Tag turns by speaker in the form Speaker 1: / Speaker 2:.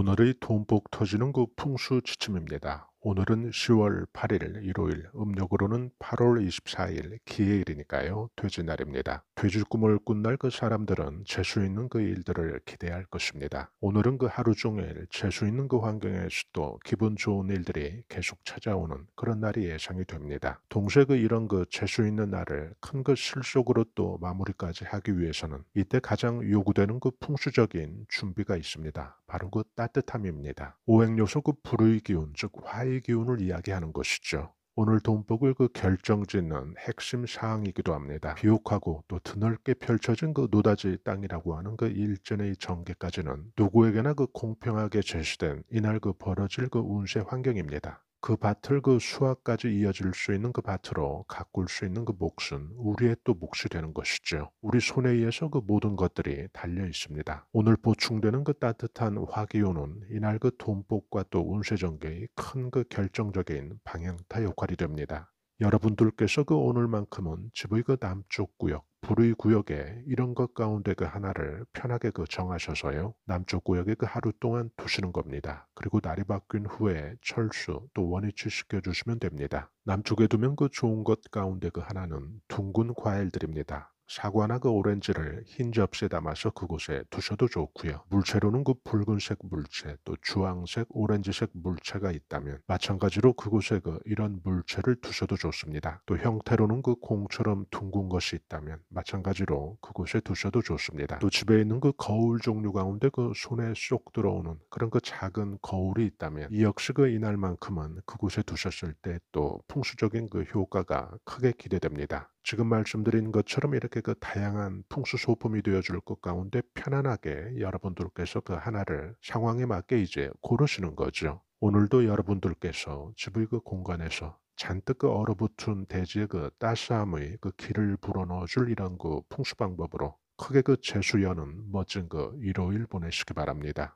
Speaker 1: 오늘의 돈복 터지는 그 풍수 지침입니다. 오늘은 10월 8일 일요일, 음력으로는 8월 24일 기해일이니까요. 돼지 날입니다. 돼지 꿈을 꾼 날 그 사람들은 재수 있는 그 일들을 기대할 것입니다. 오늘은 그 하루 종일 재수 있는 그 환경에서도 기분 좋은 일들이 계속 찾아오는 그런 날이 예상이 됩니다. 동시에 그 이런 그 재수 있는 날을 큰 그 실속으로 또 마무리까지 하기 위해서는 이때 가장 요구되는 그 풍수적인 준비가 있습니다. 바로 그 따뜻함입니다. 오행 요소 그 불의 기운 즉 화의 화의 기운을 이야기하는 것이죠. 오늘 돈복을 그 결정짓는 핵심 사항이기도 합니다. 비옥하고 또 드넓게 펼쳐진 그 노다지 땅이라고 하는 그 일전의 전개까지는 누구에게나 그 공평하게 제시된 이날 그 벌어질 그 운세 환경입니다. 그 밭을 그 수확까지 이어질 수 있는 그 밭으로 가꿀 수 있는 그 몫은 우리의 또 몫이 되는 것이죠. 우리 손에 의해서 그 모든 것들이 달려 있습니다. 오늘 보충되는 그 따뜻한 화기운은 이날 그 돈복과 또 운세전개의 큰 그 결정적인 방향타 역할이 됩니다. 여러분들께서 그 오늘만큼은 집의 그 남쪽 구역, 불의 구역에 이런 것 가운데 그 하나를 편하게 그 정하셔서요. 남쪽 구역에 그 하루 동안 두시는 겁니다. 그리고 날이 바뀐 후에 철수 또 원위치 시켜주시면 됩니다. 남쪽에 두면 그 좋은 것 가운데 그 하나는 둥근 과일들입니다. 사과나 그 오렌지를 흰 접시에 담아서 그곳에 두셔도 좋고요. 물체로는 그 붉은색 물체 또 주황색 오렌지색 물체가 있다면 마찬가지로 그곳에 그 이런 물체를 두셔도 좋습니다. 또 형태로는 그 공처럼 둥근 것이 있다면 마찬가지로 그곳에 두셔도 좋습니다. 또 집에 있는 그 거울 종류 가운데 그 손에 쏙 들어오는 그런 그 작은 거울이 있다면 이 역시 그 이날만큼은 그곳에 두셨을 때 또 풍수적인 그 효과가 크게 기대됩니다. 지금 말씀드린 것처럼 이렇게 그 다양한 풍수 소품이 되어줄 것 가운데 편안하게 여러분들께서 그 하나를 상황에 맞게 이제 고르시는 거죠. 오늘도 여러분들께서 집의 그 공간에서 잔뜩 그 얼어붙은 대지의 그 따스함의 그 길을 불어넣어 줄 이런 그 풍수 방법으로 크게 그 재수여는 멋진 그 일요일 보내시기 바랍니다.